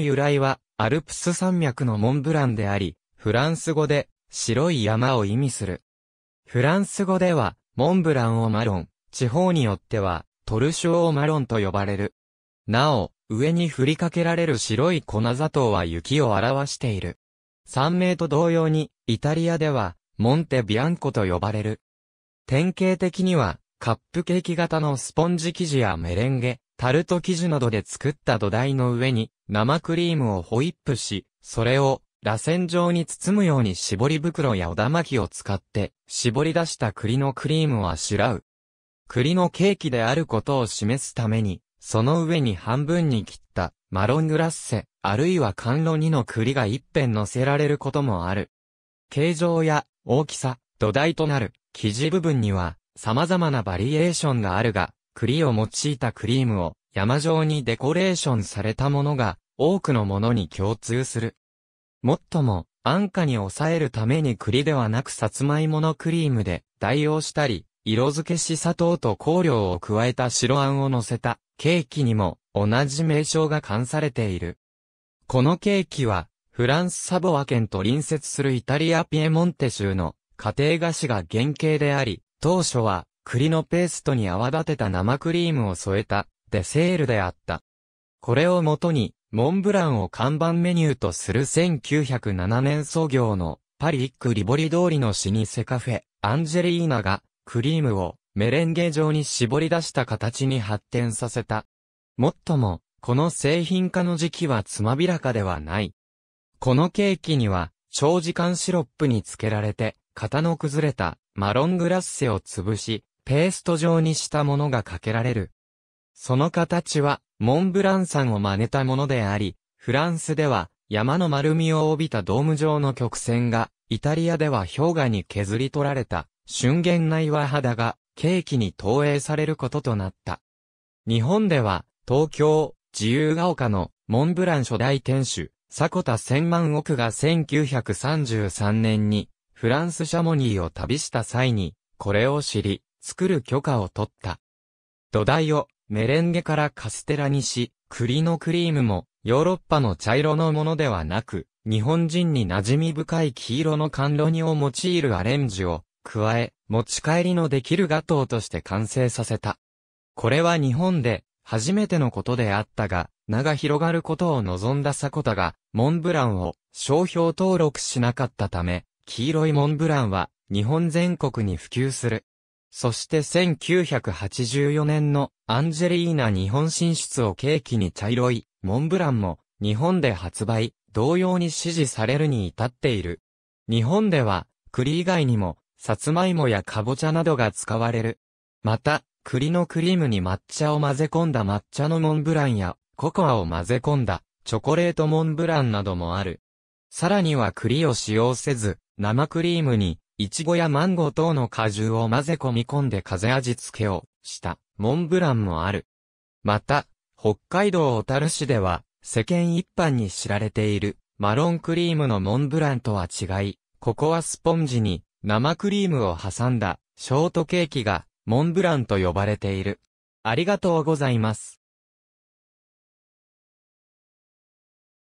由来は、アルプス山脈のモンブランであり、フランス語で、白い山を意味する。フランス語では、モンブランをマロン、地方によっては、トルショーマロンと呼ばれる。なお、上に振りかけられる白い粉砂糖は雪を表している。山名と同様に、イタリアでは、モンテビアンコと呼ばれる。典型的には、カップケーキ型のスポンジ生地やメレンゲ、タルト生地などで作った土台の上に生クリームをホイップし、それを螺旋状に包むように絞り袋やおだまきを使って絞り出した栗のクリームはあしらう。栗のケーキであることを示すために、その上に半分に切ったマロングラッセ、あるいは甘露2の栗が一辺乗せられることもある。形状や大きさ、土台となる生地部分には様々なバリエーションがあるが、栗を用いたクリームを山状にデコレーションされたものが多くのものに共通する。もっとも、安価に抑えるために栗ではなくさつまいものクリームで代用したり、色付けし砂糖と香料を加えた白あんを乗せたケーキにも同じ名称が冠されている。このケーキは、フランスサボア県と隣接するイタリアピエモンテ州の家庭菓子が原型であり、当初は栗のペーストに泡立てた生クリームを添えた、デセールであった。これをもとに、モンブランを看板メニューとする1907年創業のパリックリボリ通りの老舗カフェ、アンジェリーナが、クリームをメレンゲ状に絞り出した形に発展させた。もっとも、この製品化の時期はつまびらかではない。このケーキには、長時間シロップにつけられて、型の崩れたマロングラッセを潰し、ペースト状にしたものがかけられる。その形は、モンブラン山を真似たものであり、フランスでは、山の丸みを帯びたドーム状の曲線が、イタリアでは氷河に削り取られた、春原内和肌が、ケーキに投影されることとなった。日本では、東京、自由が丘の、モンブラン初代店主、迫田千万億が1933年に、フランスシャモニーを旅した際に、これを知り、作る許可を取った。土台をメレンゲからカステラにし、栗のクリームもヨーロッパの茶色のものではなく、日本人に馴染み深い黄色の甘露煮を用いるアレンジを加え、持ち帰りのできるガトーとして完成させた。これは日本で初めてのことであったが、名が広がることを望んだ迫田が、モンブランを商標登録しなかったため、黄色いモンブランは日本全国に普及するそして1984年のアンジェリーナ日本進出を契機に茶色いモンブランも日本で発売、同様に支持されるに至っている。日本では栗以外にもさつまいもやかぼちゃなどが使われる。また、栗のクリームに抹茶を混ぜ込んだ抹茶のモンブランやココアを混ぜ込んだチョコレートモンブランなどもある。さらには栗を使用せず、生クリームにイチゴやマンゴー等の果汁を混ぜ込み込んで風味付けをしたモンブランもある。また、北海道小樽市では世間一般に知られているマロンクリームのモンブランとは違い、ここはスポンジに生クリームを挟んだショートケーキがモンブランと呼ばれている。ありがとうございます。